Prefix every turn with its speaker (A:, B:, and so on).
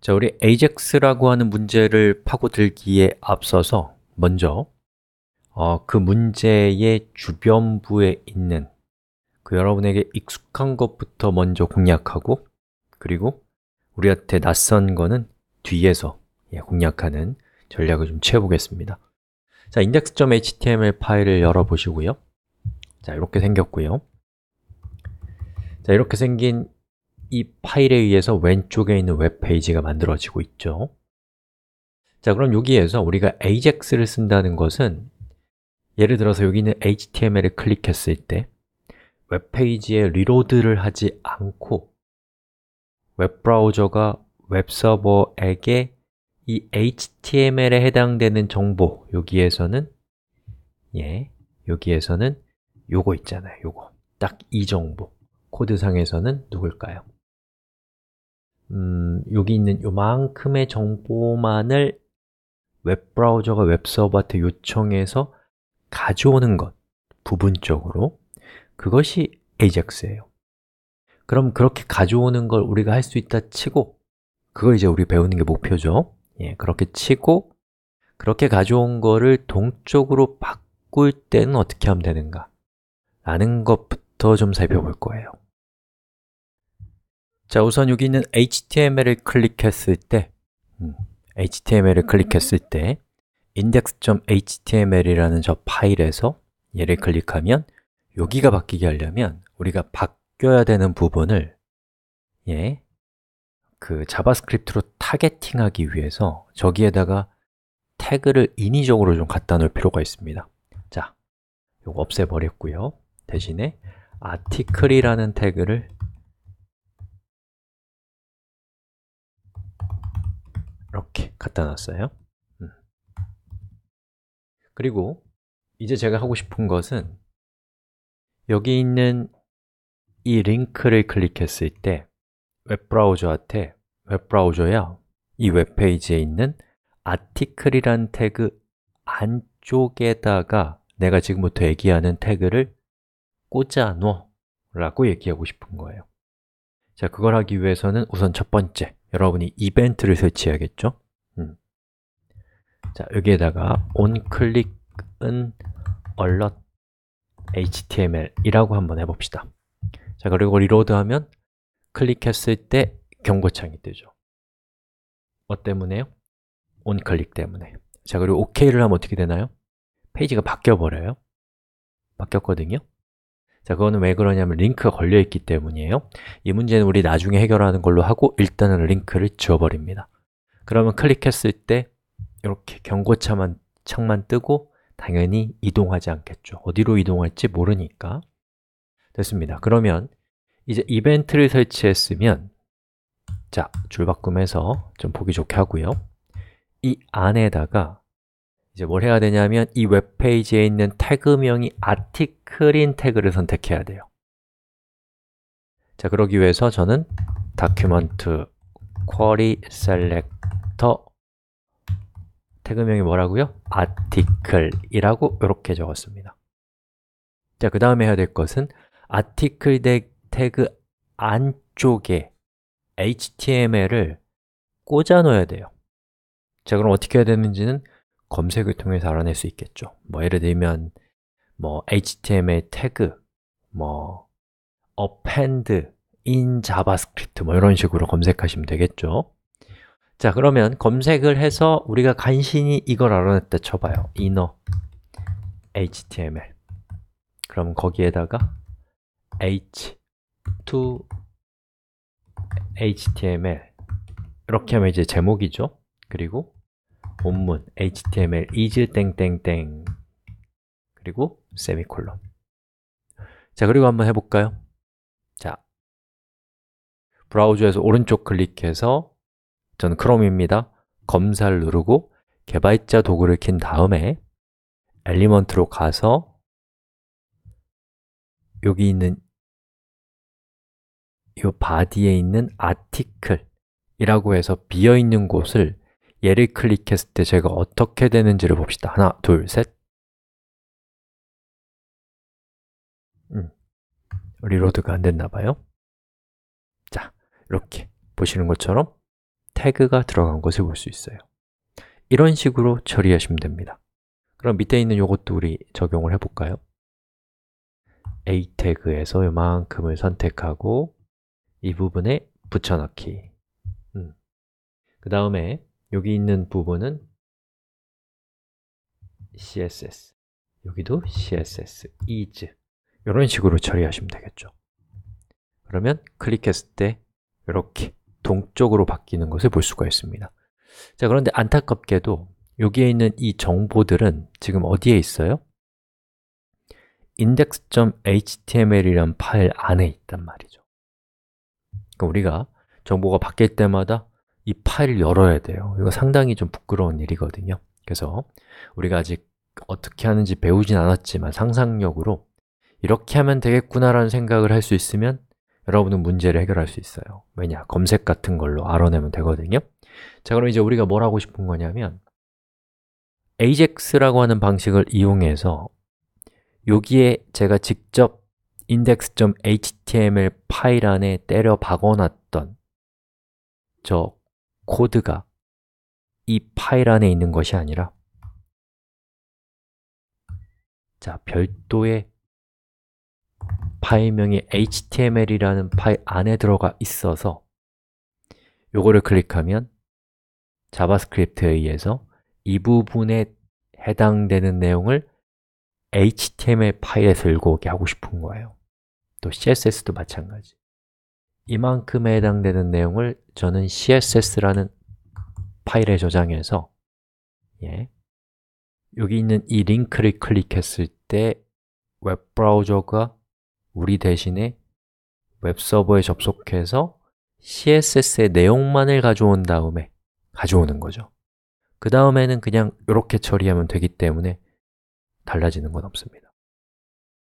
A: 자, 우리 AJAX라고 하는 문제를 파고들기에 앞서서 먼저 어, 그 문제의 주변부에 있는 그 여러분에게 익숙한 것부터 먼저 공략하고 그리고 우리한테 낯선 거는 뒤에서 예, 공략하는 전략을 좀 채워보겠습니다 자, index.html 파일을 열어보시고요 자, 이렇게 생겼고요 자, 이렇게 생긴 이 파일에 의해서 왼쪽에 있는 웹페이지가 만들어지고 있죠 자 그럼 여기에서 우리가 AJAX를 쓴다는 것은 예를 들어서 여기 있는 HTML을 클릭했을 때 웹페이지에 리로드를 하지 않고 웹브라우저가 웹서버에게 이 HTML에 해당되는 정보 여기에서는 예, 여기에서는 요거 있잖아요, 요거 딱 이 정보 코드상에서는 누굴까요? 음, 여기 있는 요만큼의 정보만을 웹브라우저가 웹서버한테 요청해서 가져오는 것 부분적으로 그것이 AJAX예요 그럼 그렇게 가져오는 걸 우리가 할 수 있다 치고 그걸 이제 우리 배우는 게 목표죠 예, 그렇게 치고 그렇게 가져온 거를 동적으로 바꿀 때는 어떻게 하면 되는가 라는 것부터 좀 살펴볼 거예요 자, 우선 여기 있는 HTML을 클릭했을 때 음, HTML을 클릭했을 때 index.html이라는 저 파일에서 얘를 클릭하면 여기가 바뀌게 하려면 우리가 바뀌어야 되는 부분을 예, 그 자바스크립트로 타겟팅하기 위해서 저기에다가 태그를 인위적으로 좀 갖다 놓을 필요가 있습니다 자, 이거 없애버렸고요 대신에 article이라는 태그를 이렇게 갖다 놨어요. 음. 그리고 이제 제가 하고 싶은 것은 여기 있는 이 링크를 클릭했을 때 웹브라우저한테 웹브라우저야 이 웹페이지에 있는 a r t i c l e 이란 태그 안쪽에다가 내가 지금부터 얘기하는 태그를 꽂아놓으라고 얘기하고 싶은 거예요 자, 그걸 하기 위해서는 우선 첫 번째 여러분이 이벤트를 설치해야겠죠? 음. 자, 여기에다가 onClick은 alert html이라고 한번 해봅시다 자, 그리고 리로드하면 클릭했을 때 경고창이 뜨죠 뭐 때문에요? onClick 때문에 자, 그리고 OK를 하면 어떻게 되나요? 페이지가 바뀌어버려요 바뀌었거든요 자, 그거는 왜 그러냐면 링크가 걸려있기 때문이에요 이 문제는 우리 나중에 해결하는 걸로 하고 일단은 링크를 지워버립니다 그러면 클릭했을 때 이렇게 경고차만 창만 뜨고 당연히 이동하지 않겠죠 어디로 이동할지 모르니까 됐습니다 그러면 이제 이벤트를 설치했으면 자, 줄바꿈해서 좀 보기 좋게 하고요 이 안에다가 이제 뭘 해야 되냐면 이 웹페이지에 있는 태그명이 a r t i c l e 인 태그를 선택해야 돼요 자, 그러기 위해서 저는 document query selector 태그명이 뭐라고요? article이라고 이렇게 적었습니다 자, 그 다음에 해야 될 것은 article 태그 안쪽에 HTML을 꽂아 넣어야 돼요 자, 그럼 어떻게 해야 되는지는 검색을 통해서 알아낼 수 있겠죠. 뭐 예를 들면 뭐 HTML 태그, 뭐 append in JavaScript 뭐 이런 식으로 검색하시면 되겠죠. 자, 그러면 검색을 해서 우리가 간신히 이걸 알아냈다 쳐봐요. inner HTML. 그럼 거기에다가 h 2 HTML 이렇게 하면 이제 제목이죠. 그리고 본문 html is 땡땡땡 그리고 세미콜론 자, 그리고 한번 해볼까요? 자, 브라우저에서 오른쪽 클릭해서 저는 크롬입니다. 검사를 누르고 개발자 도구를 킨 다음에 엘리먼트로 가서 여기 있는 이 바디에 있는 아티클이라고 해서 비어있는 곳을 얘를 클릭했을 때 제가 어떻게 되는지를 봅시다. 하나, 둘, 셋. 음, 리로드가 안 됐나 봐요. 자, 이렇게 보시는 것처럼 태그가 들어간 것을 볼 수 있어요. 이런 식으로 처리하시면 됩니다. 그럼 밑에 있는 이것도 우리 적용을 해볼까요? A 태그에서 이만큼을 선택하고 이 부분에 붙여넣기 음. 그 다음에 여기 있는 부분은 css, 여기도 css, is 이런 식으로 처리하시면 되겠죠 그러면 클릭했을 때 이렇게 동쪽으로 바뀌는 것을 볼 수가 있습니다 자 그런데 안타깝게도 여기에 있는 이 정보들은 지금 어디에 있어요? index.html이란 파일 안에 있단 말이죠 그럼 우리가 정보가 바뀔 때마다 이 파일을 열어야 돼요. 이거 상당히 좀 부끄러운 일이거든요. 그래서 우리가 아직 어떻게 하는지 배우진 않았지만 상상력으로 이렇게 하면 되겠구나라는 생각을 할 수 있으면 여러분은 문제를 해결할 수 있어요. 왜냐? 검색 같은 걸로 알아내면 되거든요. 자, 그럼 이제 우리가 뭘 하고 싶은 거냐면 AJAX라고 하는 방식을 이용해서 여기에 제가 직접 index.html 파일 안에 때려 박아놨던 저 코드가 이 파일 안에 있는 것이 아니라 자, 별도의 파일명이 html이라는 파일 안에 들어가 있어서 요거를 클릭하면 자바스크립트에 의해서 이 부분에 해당되는 내용을 HTML 파일에서 읽어오게 하고 싶은 거예요 또 CSS도 마찬가지 이만큼에 해당되는 내용을 저는 css라는 파일에 저장해서 예, 여기 있는 이 링크를 클릭했을 때 웹브라우저가 우리 대신에 웹서버에 접속해서 CSS의 내용만을 가져온 다음에 가져오는 거죠 그 다음에는 그냥 이렇게 처리하면 되기 때문에 달라지는 건 없습니다